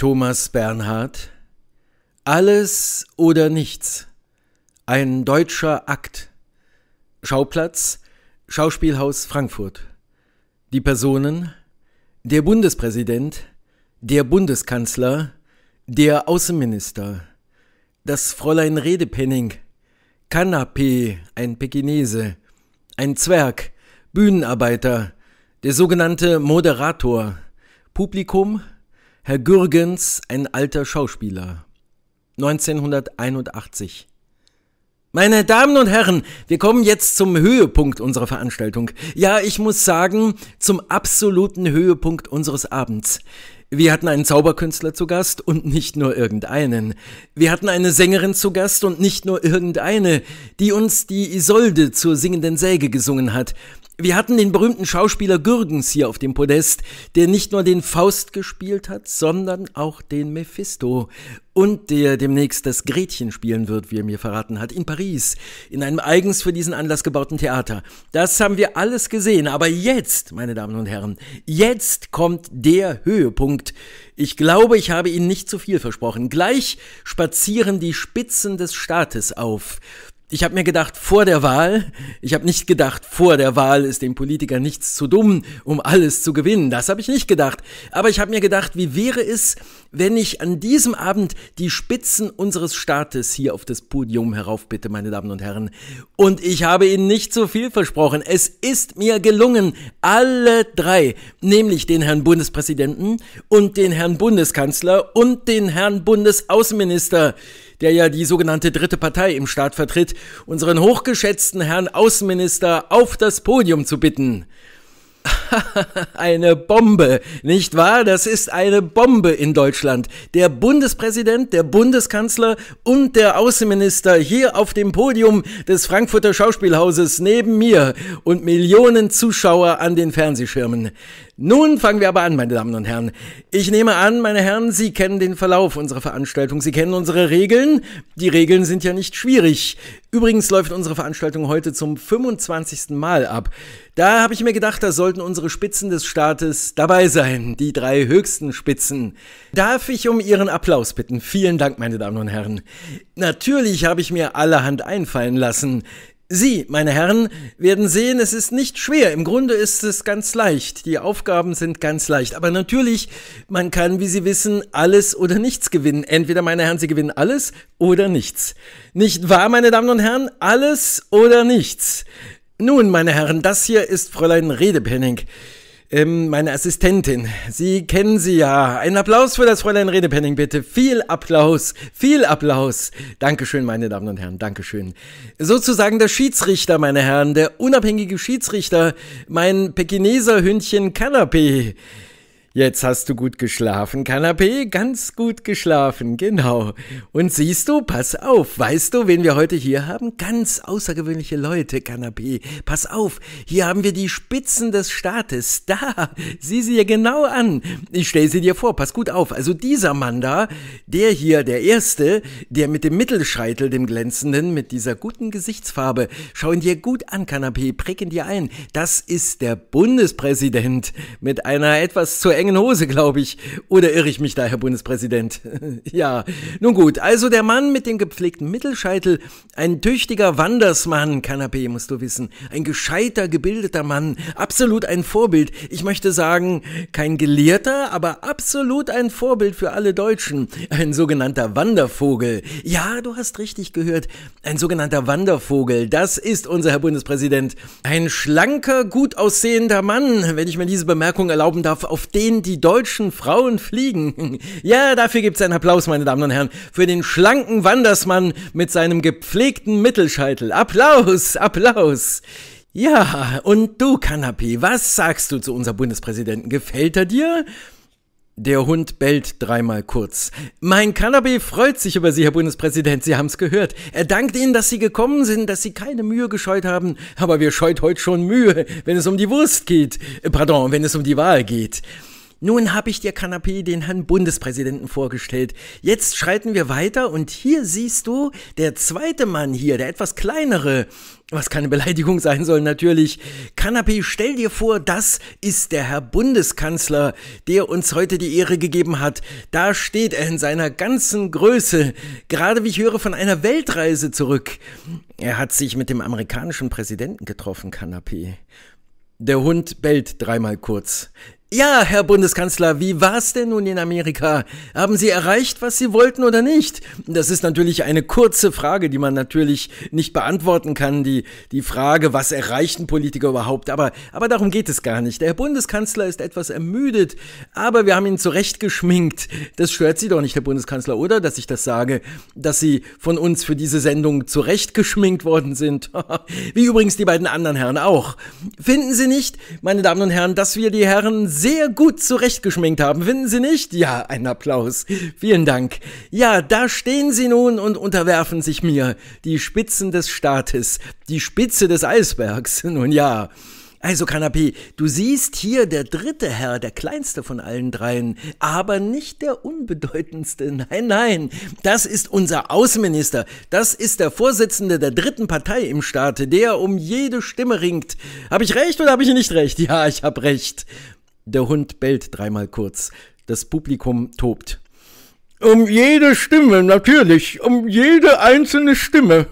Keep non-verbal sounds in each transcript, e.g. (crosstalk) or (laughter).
Thomas Bernhard Alles oder nichts. Ein deutscher Akt. Schauplatz Schauspielhaus Frankfurt. Die Personen der Bundespräsident, der Bundeskanzler, der Außenminister, das Fräulein Redepenning, Kanapee, ein Pekinese, ein Zwerg, Bühnenarbeiter, der sogenannte Moderator, Publikum, Herr Gürgens, ein alter Schauspieler. 1981. Meine Damen und Herren, wir kommen jetzt zum Höhepunkt unserer Veranstaltung. Ja, ich muss sagen, zum absoluten Höhepunkt unseres Abends. Wir hatten einen Zauberkünstler zu Gast und nicht nur irgendeinen. Wir hatten eine Sängerin zu Gast und nicht nur irgendeine, die uns die Isolde zur singenden Säge gesungen hat. Wir hatten den berühmten Schauspieler Gürgens hier auf dem Podest, der nicht nur den Faust gespielt hat, sondern auch den Mephisto und der demnächst das Gretchen spielen wird, wie er mir verraten hat, in Paris, in einem eigens für diesen Anlass gebauten Theater. Das haben wir alles gesehen, aber jetzt, meine Damen und Herren, jetzt kommt der Höhepunkt. Ich glaube, ich habe Ihnen nicht zu viel versprochen. Gleich spazieren die Spitzen des Staates auf ich habe mir gedacht, vor der Wahl, ich habe nicht gedacht, vor der Wahl ist dem Politiker nichts zu dumm, um alles zu gewinnen. Das habe ich nicht gedacht. Aber ich habe mir gedacht, wie wäre es, wenn ich an diesem Abend die Spitzen unseres Staates hier auf das Podium heraufbitte, meine Damen und Herren. Und ich habe Ihnen nicht zu viel versprochen. Es ist mir gelungen, alle drei, nämlich den Herrn Bundespräsidenten und den Herrn Bundeskanzler und den Herrn Bundesaußenminister, der ja die sogenannte dritte Partei im Staat vertritt, unseren hochgeschätzten Herrn Außenminister auf das Podium zu bitten. (laughs) eine Bombe, nicht wahr? Das ist eine Bombe in Deutschland. Der Bundespräsident, der Bundeskanzler und der Außenminister hier auf dem Podium des Frankfurter Schauspielhauses neben mir und Millionen Zuschauer an den Fernsehschirmen. Nun fangen wir aber an, meine Damen und Herren. Ich nehme an, meine Herren, Sie kennen den Verlauf unserer Veranstaltung, Sie kennen unsere Regeln. Die Regeln sind ja nicht schwierig. Übrigens läuft unsere Veranstaltung heute zum 25. Mal ab. Da habe ich mir gedacht, da sollten unsere Spitzen des Staates dabei sein, die drei höchsten Spitzen. Darf ich um Ihren Applaus bitten? Vielen Dank, meine Damen und Herren. Natürlich habe ich mir allerhand einfallen lassen. Sie, meine Herren, werden sehen, es ist nicht schwer. Im Grunde ist es ganz leicht. Die Aufgaben sind ganz leicht. Aber natürlich, man kann, wie Sie wissen, alles oder nichts gewinnen. Entweder, meine Herren, Sie gewinnen alles oder nichts. Nicht wahr, meine Damen und Herren? Alles oder nichts. Nun, meine Herren, das hier ist Fräulein Redepenning ähm, meine Assistentin. Sie kennen sie ja. Ein Applaus für das Fräulein Redepenning, bitte. Viel Applaus, viel Applaus. Dankeschön, meine Damen und Herren, Dankeschön. Sozusagen der Schiedsrichter, meine Herren, der unabhängige Schiedsrichter, mein Pekineser Hündchen Canapé. Jetzt hast du gut geschlafen, Kanapé, ganz gut geschlafen, genau. Und siehst du, pass auf, weißt du, wen wir heute hier haben? Ganz außergewöhnliche Leute, Kanapé. Pass auf, hier haben wir die Spitzen des Staates. Da, sieh sie dir genau an. Ich stell sie dir vor, pass gut auf. Also dieser Mann da, der hier, der Erste, der mit dem Mittelscheitel, dem glänzenden, mit dieser guten Gesichtsfarbe, schau ihn dir gut an, Kanapé, präg ihn dir ein. Das ist der Bundespräsident mit einer etwas zu engen engen Hose, glaube ich. Oder irre ich mich da, Herr Bundespräsident? (laughs) ja, nun gut, also der Mann mit dem gepflegten Mittelscheitel, ein tüchtiger Wandersmann, Kanapé, musst du wissen. Ein gescheiter, gebildeter Mann, absolut ein Vorbild. Ich möchte sagen, kein Gelehrter, aber absolut ein Vorbild für alle Deutschen. Ein sogenannter Wandervogel. Ja, du hast richtig gehört. Ein sogenannter Wandervogel, das ist unser Herr Bundespräsident. Ein schlanker, gut aussehender Mann, wenn ich mir diese Bemerkung erlauben darf, auf den den die deutschen Frauen fliegen. (laughs) ja, dafür gibt es einen Applaus, meine Damen und Herren, für den schlanken Wandersmann mit seinem gepflegten Mittelscheitel. Applaus, Applaus. Ja, und du, Kanapi, was sagst du zu unserem Bundespräsidenten? Gefällt er dir? Der Hund bellt dreimal kurz. Mein Kanapé freut sich über Sie, Herr Bundespräsident, Sie haben es gehört. Er dankt Ihnen, dass Sie gekommen sind, dass Sie keine Mühe gescheut haben. Aber wir scheut heute schon Mühe, wenn es um die Wurst geht. Äh, pardon, wenn es um die Wahl geht. Nun habe ich dir, Kanapé, den Herrn Bundespräsidenten vorgestellt. Jetzt schreiten wir weiter und hier siehst du, der zweite Mann hier, der etwas kleinere, was keine Beleidigung sein soll natürlich. Kanapé, stell dir vor, das ist der Herr Bundeskanzler, der uns heute die Ehre gegeben hat. Da steht er in seiner ganzen Größe, gerade wie ich höre, von einer Weltreise zurück. Er hat sich mit dem amerikanischen Präsidenten getroffen, Kanapé. Der Hund bellt dreimal kurz. Ja, Herr Bundeskanzler, wie war's denn nun in Amerika? Haben Sie erreicht, was Sie wollten oder nicht? Das ist natürlich eine kurze Frage, die man natürlich nicht beantworten kann, die, die Frage, was erreichten Politiker überhaupt? Aber, aber darum geht es gar nicht. Der Herr Bundeskanzler ist etwas ermüdet, aber wir haben ihn zurechtgeschminkt. Das stört Sie doch nicht, Herr Bundeskanzler, oder? Dass ich das sage, dass Sie von uns für diese Sendung zurechtgeschminkt worden sind. (laughs) wie übrigens die beiden anderen Herren auch. Finden Sie nicht, meine Damen und Herren, dass wir die Herren sehr gut zurechtgeschminkt haben, finden Sie nicht? Ja, ein Applaus. Vielen Dank. Ja, da stehen Sie nun und unterwerfen sich mir. Die Spitzen des Staates, die Spitze des Eisbergs. (laughs) Nun ja. Also, Kanapé, du siehst hier der dritte Herr, der kleinste von allen dreien, aber nicht der unbedeutendste. Nein, nein, das ist unser Außenminister. Das ist der Vorsitzende der dritten Partei im Staate, der um jede Stimme ringt. Habe ich recht oder habe ich nicht recht? Ja, ich habe recht. Der Hund bellt dreimal kurz. Das Publikum tobt. Um jede Stimme, natürlich, um jede einzelne Stimme.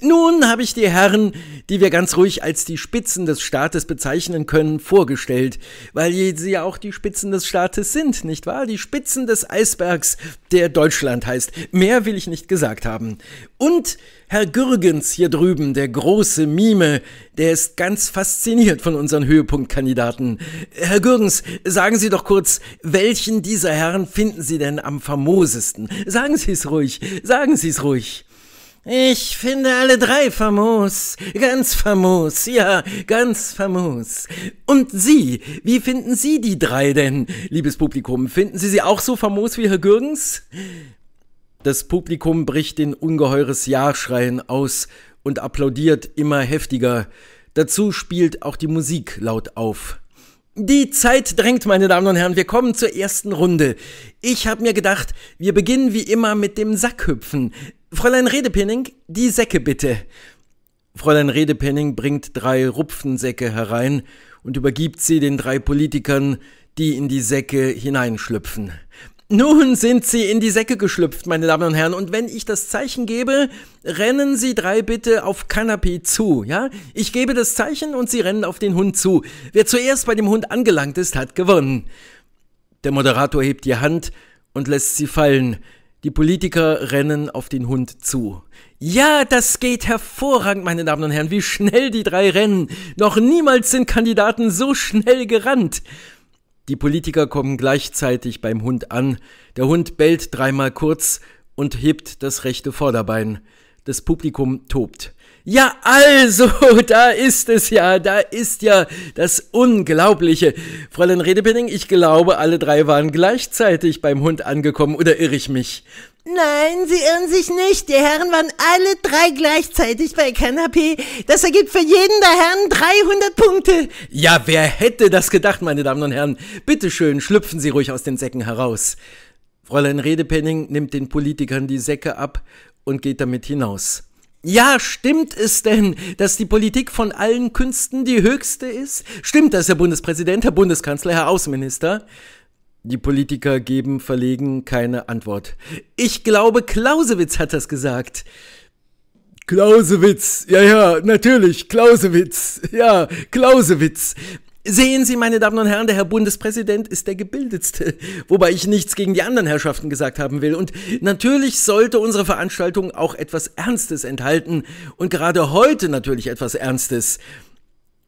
Nun habe ich die Herren, die wir ganz ruhig als die Spitzen des Staates bezeichnen können, vorgestellt, weil sie ja auch die Spitzen des Staates sind, nicht wahr? Die Spitzen des Eisbergs der Deutschland heißt. Mehr will ich nicht gesagt haben. Und Herr Gürgens hier drüben, der große Mime, der ist ganz fasziniert von unseren Höhepunktkandidaten. Herr Gürgens, sagen Sie doch kurz, welchen dieser Herren finden Sie denn am famosesten? Sagen Sie es ruhig, sagen Sie es ruhig. Ich finde alle drei famos, ganz famos, ja, ganz famos. Und Sie, wie finden Sie die drei denn, liebes Publikum? Finden Sie sie auch so famos wie Herr Gürgens? Das Publikum bricht in ungeheures Ja-Schreien aus und applaudiert immer heftiger. Dazu spielt auch die Musik laut auf. Die Zeit drängt, meine Damen und Herren. Wir kommen zur ersten Runde. Ich habe mir gedacht, wir beginnen wie immer mit dem Sackhüpfen. Fräulein Redepenning, die Säcke bitte. Fräulein Redepenning bringt drei Rupfensäcke herein und übergibt sie den drei Politikern, die in die Säcke hineinschlüpfen. Nun sind sie in die Säcke geschlüpft, meine Damen und Herren, und wenn ich das Zeichen gebe, rennen Sie drei bitte auf Kanapee zu, ja? Ich gebe das Zeichen und Sie rennen auf den Hund zu. Wer zuerst bei dem Hund angelangt ist, hat gewonnen. Der Moderator hebt die Hand und lässt sie fallen. Die Politiker rennen auf den Hund zu. Ja, das geht hervorragend, meine Damen und Herren, wie schnell die drei rennen. Noch niemals sind Kandidaten so schnell gerannt. Die Politiker kommen gleichzeitig beim Hund an. Der Hund bellt dreimal kurz und hebt das rechte Vorderbein. Das Publikum tobt. Ja, also, (laughs) da ist es ja, da ist ja das Unglaubliche. Fräulein Redepenning, ich glaube, alle drei waren gleichzeitig beim Hund angekommen, oder irre ich mich? Nein, Sie irren sich nicht. Die Herren waren alle drei gleichzeitig bei Canapé. Das ergibt für jeden der Herren 300 Punkte. Ja, wer hätte das gedacht, meine Damen und Herren? Bitte schön, schlüpfen Sie ruhig aus den Säcken heraus. Fräulein Redepenning nimmt den Politikern die Säcke ab und geht damit hinaus. Ja, stimmt es denn, dass die Politik von allen Künsten die höchste ist? Stimmt das, Herr Bundespräsident, Herr Bundeskanzler, Herr Außenminister? Die Politiker geben verlegen keine Antwort. Ich glaube, Clausewitz hat das gesagt. Clausewitz, ja, ja, natürlich, Clausewitz, ja, Clausewitz. Sehen Sie, meine Damen und Herren, der Herr Bundespräsident ist der gebildetste, wobei ich nichts gegen die anderen Herrschaften gesagt haben will. Und natürlich sollte unsere Veranstaltung auch etwas Ernstes enthalten und gerade heute natürlich etwas Ernstes.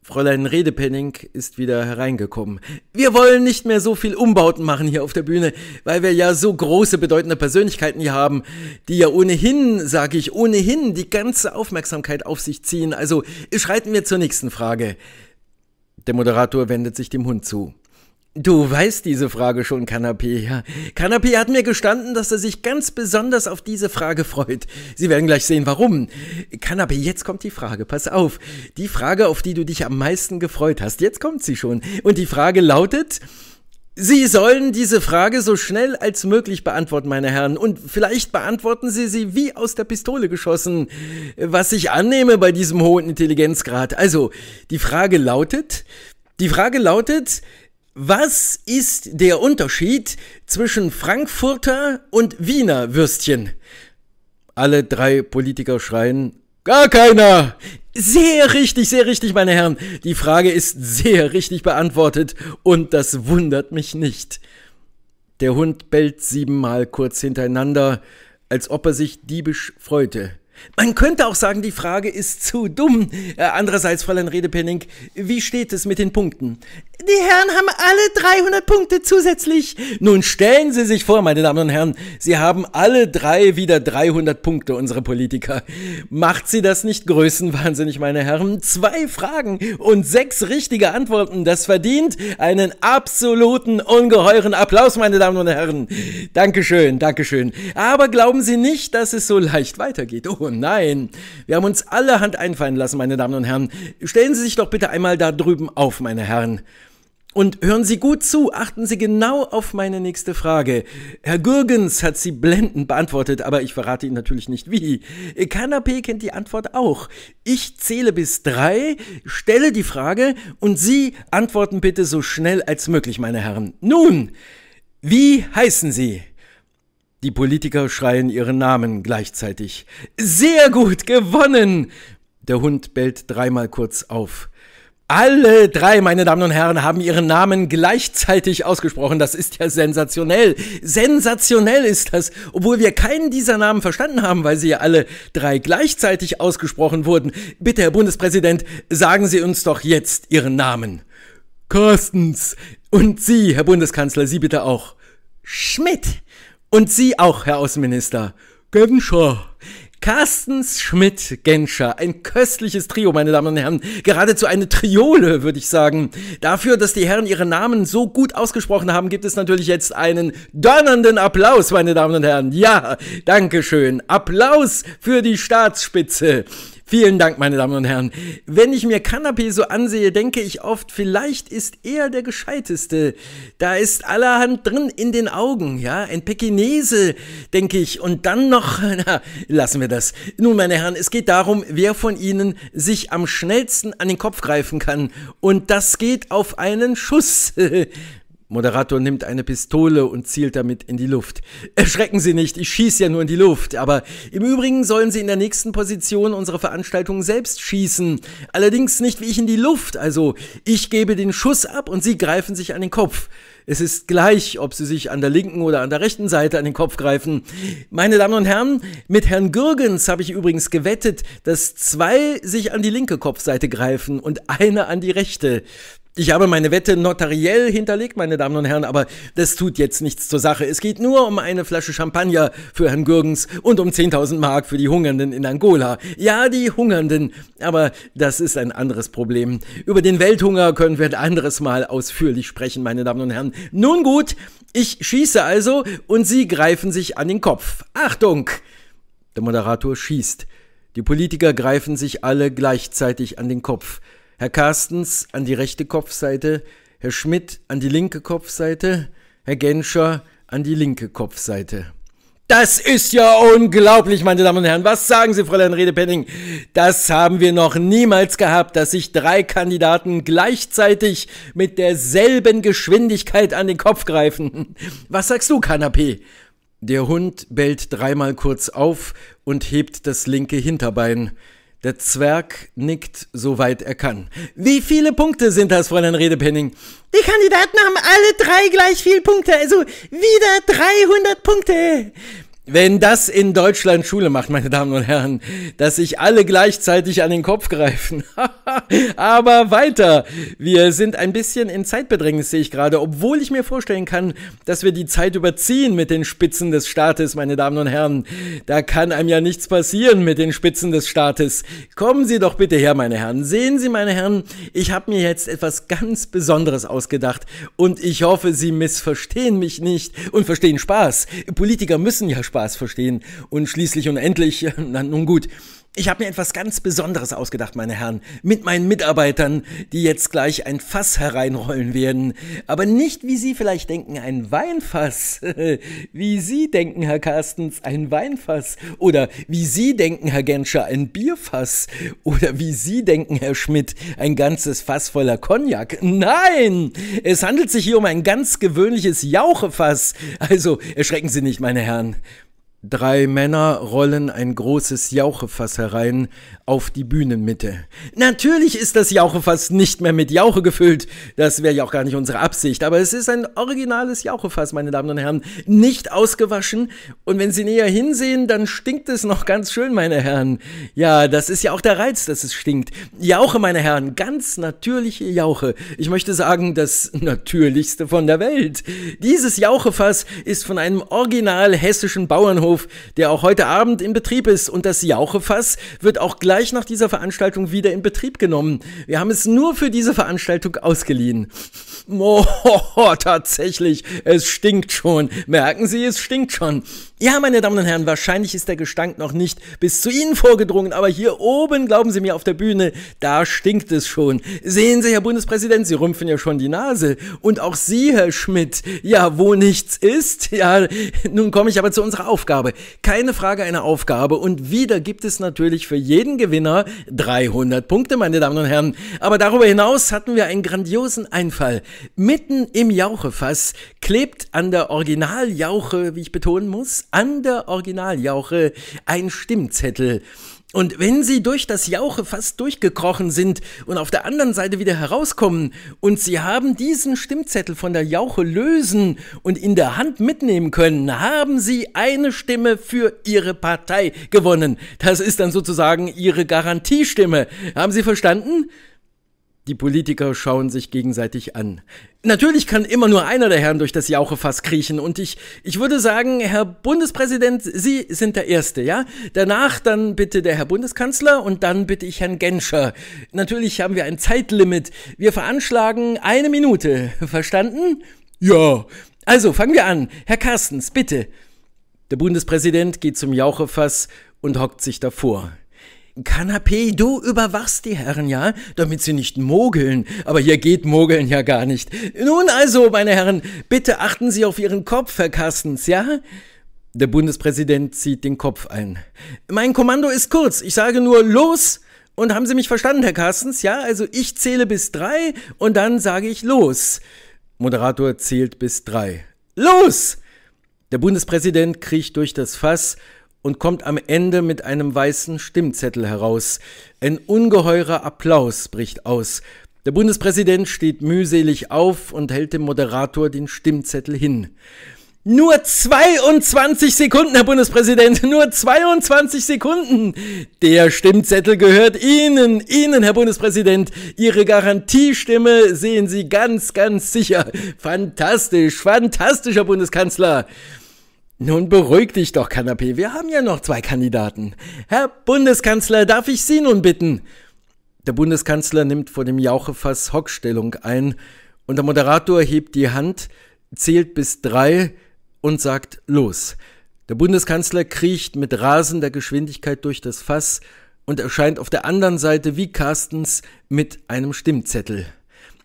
Fräulein Redepenning ist wieder hereingekommen. Wir wollen nicht mehr so viel Umbauten machen hier auf der Bühne, weil wir ja so große bedeutende Persönlichkeiten hier haben, die ja ohnehin, sage ich, ohnehin die ganze Aufmerksamkeit auf sich ziehen. Also schreiten wir zur nächsten Frage. Der Moderator wendet sich dem Hund zu. Du weißt diese Frage schon, Kanapé. Ja. Kanapé hat mir gestanden, dass er sich ganz besonders auf diese Frage freut. Sie werden gleich sehen, warum. Kanapé, jetzt kommt die Frage. Pass auf. Die Frage, auf die du dich am meisten gefreut hast. Jetzt kommt sie schon. Und die Frage lautet, Sie sollen diese Frage so schnell als möglich beantworten, meine Herren. Und vielleicht beantworten Sie sie wie aus der Pistole geschossen, was ich annehme bei diesem hohen Intelligenzgrad. Also, die Frage lautet, die Frage lautet, was ist der Unterschied zwischen Frankfurter und Wiener Würstchen? Alle drei Politiker schreien, gar keiner! Sehr richtig, sehr richtig, meine Herren. Die Frage ist sehr richtig beantwortet und das wundert mich nicht. Der Hund bellt siebenmal kurz hintereinander, als ob er sich diebisch freute. Man könnte auch sagen, die Frage ist zu dumm. Äh, andererseits, Fräulein Redepenning, wie steht es mit den Punkten? Die Herren haben alle 300 Punkte zusätzlich. Nun stellen Sie sich vor, meine Damen und Herren, Sie haben alle drei wieder 300 Punkte, unsere Politiker. Macht Sie das nicht größenwahnsinnig, meine Herren? Zwei Fragen und sechs richtige Antworten, das verdient einen absoluten ungeheuren Applaus, meine Damen und Herren. Dankeschön, Dankeschön. Aber glauben Sie nicht, dass es so leicht weitergeht. Oh, nein. Wir haben uns allerhand einfallen lassen, meine Damen und Herren. Stellen Sie sich doch bitte einmal da drüben auf, meine Herren. Und hören Sie gut zu, achten Sie genau auf meine nächste Frage. Herr Gürgens hat sie blendend beantwortet, aber ich verrate Ihnen natürlich nicht wie. Kanapé kennt die Antwort auch. Ich zähle bis drei, stelle die Frage und Sie antworten bitte so schnell als möglich, meine Herren. Nun, wie heißen Sie? Die Politiker schreien ihre Namen gleichzeitig. Sehr gut gewonnen! Der Hund bellt dreimal kurz auf. Alle drei, meine Damen und Herren, haben ihren Namen gleichzeitig ausgesprochen. Das ist ja sensationell. Sensationell ist das, obwohl wir keinen dieser Namen verstanden haben, weil sie ja alle drei gleichzeitig ausgesprochen wurden. Bitte, Herr Bundespräsident, sagen Sie uns doch jetzt Ihren Namen. Carstens. Und Sie, Herr Bundeskanzler, Sie bitte auch. Schmidt. Und Sie auch, Herr Außenminister. Genscher. Carstens Schmidt Genscher, ein köstliches Trio, meine Damen und Herren, geradezu eine Triole, würde ich sagen. Dafür, dass die Herren ihre Namen so gut ausgesprochen haben, gibt es natürlich jetzt einen donnernden Applaus, meine Damen und Herren. Ja, Dankeschön. Applaus für die Staatsspitze. Vielen Dank, meine Damen und Herren. Wenn ich mir Canapé so ansehe, denke ich oft, vielleicht ist er der Gescheiteste. Da ist allerhand drin in den Augen, ja, ein Pekinese, denke ich. Und dann noch, (laughs) na, lassen wir das. Nun, meine Herren, es geht darum, wer von Ihnen sich am schnellsten an den Kopf greifen kann. Und das geht auf einen Schuss. (laughs) Moderator nimmt eine Pistole und zielt damit in die Luft. Erschrecken Sie nicht, ich schieße ja nur in die Luft. Aber im Übrigen sollen Sie in der nächsten Position unserer Veranstaltung selbst schießen. Allerdings nicht wie ich in die Luft. Also ich gebe den Schuss ab und Sie greifen sich an den Kopf. Es ist gleich, ob Sie sich an der linken oder an der rechten Seite an den Kopf greifen. Meine Damen und Herren, mit Herrn Gürgens habe ich übrigens gewettet, dass zwei sich an die linke Kopfseite greifen und eine an die rechte. Ich habe meine Wette notariell hinterlegt, meine Damen und Herren, aber das tut jetzt nichts zur Sache. Es geht nur um eine Flasche Champagner für Herrn Gürgens und um 10.000 Mark für die Hungernden in Angola. Ja, die Hungernden, aber das ist ein anderes Problem. Über den Welthunger können wir ein anderes Mal ausführlich sprechen, meine Damen und Herren. Nun gut, ich schieße also und Sie greifen sich an den Kopf. Achtung! Der Moderator schießt. Die Politiker greifen sich alle gleichzeitig an den Kopf. Herr Carstens an die rechte Kopfseite, Herr Schmidt an die linke Kopfseite, Herr Genscher an die linke Kopfseite. Das ist ja unglaublich, meine Damen und Herren. Was sagen Sie, Fräulein Redepenning? Das haben wir noch niemals gehabt, dass sich drei Kandidaten gleichzeitig mit derselben Geschwindigkeit an den Kopf greifen. Was sagst du, Kanapé? Der Hund bellt dreimal kurz auf und hebt das linke Hinterbein. Der Zwerg nickt, soweit er kann. Wie viele Punkte sind das, Fräulein Redepenning? Die Kandidaten haben alle drei gleich viel Punkte, also wieder 300 Punkte. Wenn das in Deutschland Schule macht, meine Damen und Herren, dass sich alle gleichzeitig an den Kopf greifen. (laughs) Aber weiter. Wir sind ein bisschen in Zeitbedrängnis, sehe ich gerade, obwohl ich mir vorstellen kann, dass wir die Zeit überziehen mit den Spitzen des Staates, meine Damen und Herren. Da kann einem ja nichts passieren mit den Spitzen des Staates. Kommen Sie doch bitte her, meine Herren. Sehen Sie, meine Herren, ich habe mir jetzt etwas ganz Besonderes ausgedacht und ich hoffe, Sie missverstehen mich nicht und verstehen Spaß. Politiker müssen ja Spaß Spaß verstehen. Und schließlich und endlich, (laughs) na, nun gut, ich habe mir etwas ganz Besonderes ausgedacht, meine Herren, mit meinen Mitarbeitern, die jetzt gleich ein Fass hereinrollen werden. Aber nicht, wie Sie vielleicht denken, ein Weinfass. (laughs) Wie Sie denken, Herr Carstens, ein Weinfass. Oder wie Sie denken, Herr Genscher, ein Bierfass. Oder wie Sie denken, Herr Schmidt, ein ganzes Fass voller Cognac. Nein! Es handelt sich hier um ein ganz gewöhnliches Jauchefass. Also erschrecken Sie nicht, meine Herren. Drei Männer rollen ein großes Jauchefass herein auf die Bühnenmitte. Natürlich ist das Jauchefass nicht mehr mit Jauche gefüllt. Das wäre ja auch gar nicht unsere Absicht. Aber es ist ein originales Jauchefass, meine Damen und Herren. Nicht ausgewaschen. Und wenn Sie näher hinsehen, dann stinkt es noch ganz schön, meine Herren. Ja, das ist ja auch der Reiz, dass es stinkt. Jauche, meine Herren. Ganz natürliche Jauche. Ich möchte sagen, das natürlichste von der Welt. Dieses Jauchefass ist von einem original hessischen Bauernhof Bahnhof, der auch heute Abend in Betrieb ist. Und das Jauchefass wird auch gleich nach dieser Veranstaltung wieder in Betrieb genommen. Wir haben es nur für diese Veranstaltung ausgeliehen. Oh, (laughs) tatsächlich, es stinkt schon. Merken Sie, es stinkt schon. Ja, meine Damen und Herren, wahrscheinlich ist der Gestank noch nicht bis zu Ihnen vorgedrungen, aber hier oben, glauben Sie mir, auf der Bühne, da stinkt es schon. Sehen Sie, Herr Bundespräsident, Sie rümpfen ja schon die Nase. Und auch Sie, Herr Schmidt, ja, wo nichts ist, (laughs) ja, nun komme ich aber zu unserer Aufgabe. Keine Frage, eine Aufgabe. Und wieder gibt es natürlich für jeden Gewinner 300 Punkte, meine Damen und Herren. Aber darüber hinaus hatten wir einen grandiosen Einfall. Mitten im Jauchefass klebt an der Originaljauche, wie ich betonen muss, an der Originaljauche ein Stimmzettel. Und wenn sie durch das Jauchefass durchgekrochen sind und auf der anderen Seite wieder herauskommen und sie haben diesen Stimmzettel von der Jauche lösen und in der Hand mitnehmen können, haben sie eine Stimme für ihre Partei gewonnen. Das ist dann sozusagen ihre Garantiestimme. Haben Sie verstanden? Die Politiker schauen sich gegenseitig an. Natürlich kann immer nur einer der Herren durch das Jauchefass kriechen und ich, ich würde sagen, Herr Bundespräsident, Sie sind der Erste, ja? Danach dann bitte der Herr Bundeskanzler und dann bitte ich Herrn Genscher. Natürlich haben wir ein Zeitlimit. Wir veranschlagen eine Minute. Verstanden? Ja. Also, fangen wir an. Herr Carstens, bitte. Der Bundespräsident geht zum Jauchefass und hockt sich davor. Kanapee, du überwachst die Herren, ja, damit sie nicht mogeln. Aber hier geht mogeln ja gar nicht. Nun also, meine Herren, bitte achten Sie auf Ihren Kopf, Herr Carstens, ja? Der Bundespräsident zieht den Kopf ein. Mein Kommando ist kurz. Ich sage nur los. Und haben Sie mich verstanden, Herr Carstens? Ja, also ich zähle bis drei und dann sage ich los. Moderator zählt bis drei. Los! Der Bundespräsident kriecht durch das Fass und kommt am Ende mit einem weißen Stimmzettel heraus. Ein ungeheurer Applaus bricht aus. Der Bundespräsident steht mühselig auf und hält dem Moderator den Stimmzettel hin. Nur 22 Sekunden, Herr Bundespräsident, (laughs) nur 22 Sekunden. Der Stimmzettel gehört Ihnen, Ihnen, Herr Bundespräsident. Ihre Garantiestimme sehen Sie ganz, ganz sicher. Fantastisch, fantastischer Bundeskanzler. Nun beruhig dich doch, Kanapé, wir haben ja noch zwei Kandidaten. Herr Bundeskanzler, darf ich Sie nun bitten? Der Bundeskanzler nimmt vor dem Jauchefass Hockstellung ein und der Moderator hebt die Hand, zählt bis drei und sagt los. Der Bundeskanzler kriecht mit rasender Geschwindigkeit durch das Fass und erscheint auf der anderen Seite wie Carstens mit einem Stimmzettel.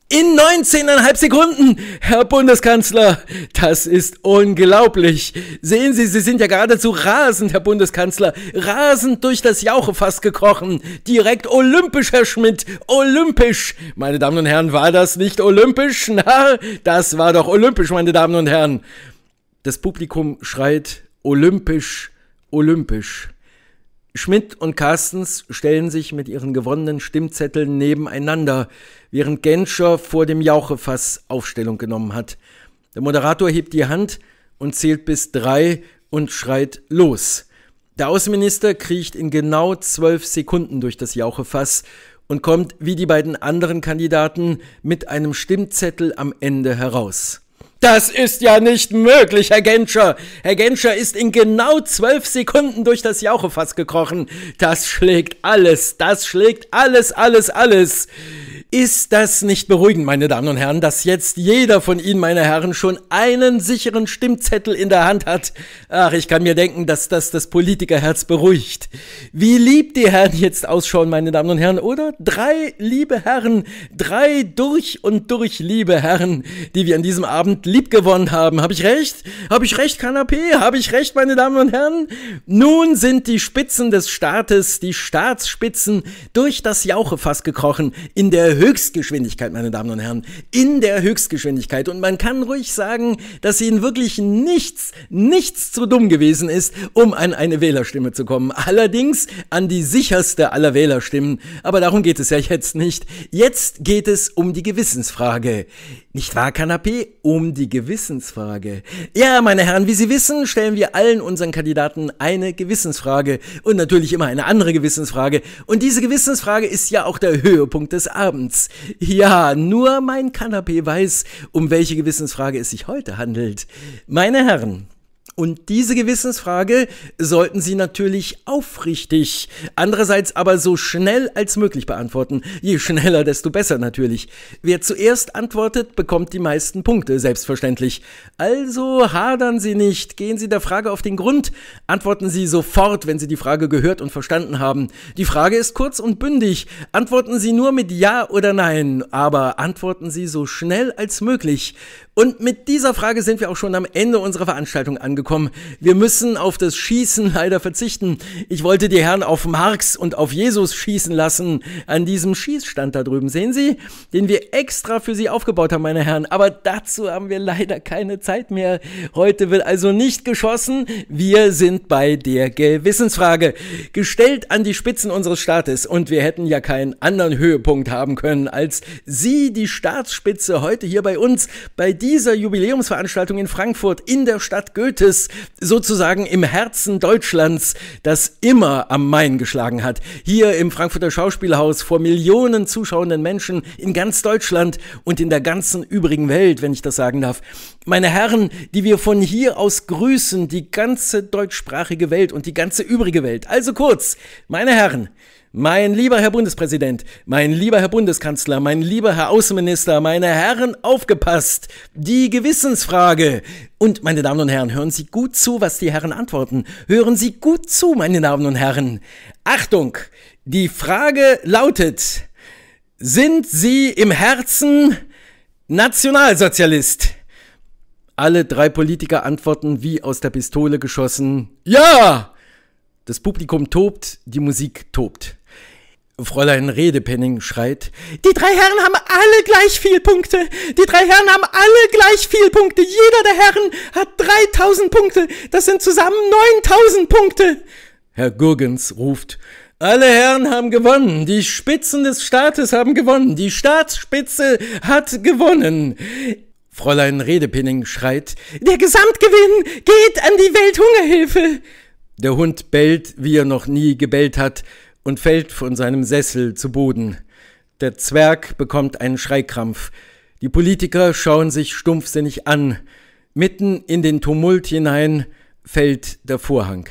In 19,5 Sekunden, Herr Bundeskanzler, das ist unglaublich. Sehen Sie, Sie sind ja geradezu rasend, Herr Bundeskanzler, rasend durch das Jauchefass gekrochen. Direkt olympisch, Herr Schmidt, olympisch. Meine Damen und Herren, war das nicht olympisch? (laughs) Na, das war doch olympisch, meine Damen und Herren. Das Publikum schreit olympisch, olympisch. Schmidt und Carstens stellen sich mit ihren gewonnenen Stimmzetteln nebeneinander, während Genscher vor dem Jauchefass Aufstellung genommen hat. Der Moderator hebt die Hand und zählt bis drei und schreit los. Der Außenminister kriecht in genau zwölf Sekunden durch das Jauchefass und kommt wie die beiden anderen Kandidaten mit einem Stimmzettel am Ende heraus. Das ist ja nicht möglich, Herr Genscher. Herr Genscher ist in genau zwölf Sekunden durch das Jauchefass gekrochen. Das schlägt alles, das schlägt alles, alles, alles. Ist das nicht beruhigend, meine Damen und Herren, dass jetzt jeder von Ihnen, meine Herren, schon einen sicheren Stimmzettel in der Hand hat? Ach, ich kann mir denken, dass das das Politikerherz beruhigt. Wie lieb die Herren jetzt ausschauen, meine Damen und Herren, oder? Drei liebe Herren, drei durch und durch liebe Herren, die wir an diesem Abend liebgewonnen haben. Habe ich recht? Habe ich recht, Kanapé? Habe ich recht, meine Damen und Herren? Nun sind die Spitzen des Staates, die Staatsspitzen, durch das Jauchefass gekrochen, in der Höchstgeschwindigkeit, meine Damen und Herren. In der Höchstgeschwindigkeit. Und man kann ruhig sagen, dass ihnen wirklich nichts, nichts zu dumm gewesen ist, um an eine Wählerstimme zu kommen. Allerdings an die sicherste aller Wählerstimmen. Aber darum geht es ja jetzt nicht. Jetzt geht es um die Gewissensfrage. Nicht wahr, Kanapé? Um die Gewissensfrage. Ja, meine Herren, wie Sie wissen, stellen wir allen unseren Kandidaten eine Gewissensfrage und natürlich immer eine andere Gewissensfrage. Und diese Gewissensfrage ist ja auch der Höhepunkt des Abends. Ja, nur mein Kanapé weiß, um welche Gewissensfrage es sich heute handelt. Meine Herren, und diese Gewissensfrage sollten Sie natürlich aufrichtig, andererseits aber so schnell als möglich beantworten. Je schneller, desto besser natürlich. Wer zuerst antwortet, bekommt die meisten Punkte, selbstverständlich. Also hadern Sie nicht, gehen Sie der Frage auf den Grund, antworten Sie sofort, wenn Sie die Frage gehört und verstanden haben. Die Frage ist kurz und bündig, antworten Sie nur mit Ja oder Nein, aber antworten Sie so schnell als möglich. Und mit dieser Frage sind wir auch schon am Ende unserer Veranstaltung angekommen bekommen. Wir müssen auf das Schießen leider verzichten. Ich wollte die Herren auf Marx und auf Jesus schießen lassen an diesem Schießstand da drüben. Sehen Sie, den wir extra für Sie aufgebaut haben, meine Herren. Aber dazu haben wir leider keine Zeit mehr. Heute wird also nicht geschossen. Wir sind bei der Gewissensfrage. Gestellt an die Spitzen unseres Staates. Und wir hätten ja keinen anderen Höhepunkt haben können als Sie, die Staatsspitze, heute hier bei uns, bei dieser Jubiläumsveranstaltung in Frankfurt in der Stadt Goethes es sozusagen im Herzen Deutschlands, das immer am Main geschlagen hat. Hier im Frankfurter Schauspielhaus vor Millionen zuschauenden Menschen in ganz Deutschland und in der ganzen übrigen Welt, wenn ich das sagen darf. Meine Herren, die wir von hier aus grüßen, die ganze deutschsprachige Welt und die ganze übrige Welt. Also kurz, meine Herren, mein lieber Herr Bundespräsident, mein lieber Herr Bundeskanzler, mein lieber Herr Außenminister, meine Herren, aufgepasst! Die Gewissensfrage! Und meine Damen und Herren, hören Sie gut zu, was die Herren antworten. Hören Sie gut zu, meine Damen und Herren. Achtung! Die Frage lautet, sind Sie im Herzen Nationalsozialist? Alle drei Politiker antworten wie aus der Pistole geschossen. Ja! Das Publikum tobt, die Musik tobt. Fräulein Redepenning schreit, die drei Herren haben alle gleich viel Punkte. Die drei Herren haben alle gleich viel Punkte. Jeder der Herren hat 3000 Punkte. Das sind zusammen 9000 Punkte. Herr Gurgens ruft, alle Herren haben gewonnen. Die Spitzen des Staates haben gewonnen. Die Staatsspitze hat gewonnen. Fräulein Redepenning schreit, der Gesamtgewinn geht an die Welthungerhilfe. Der Hund bellt, wie er noch nie gebellt hat und fällt von seinem Sessel zu Boden. Der Zwerg bekommt einen Schreikrampf. Die Politiker schauen sich stumpfsinnig an. Mitten in den Tumult hinein fällt der Vorhang.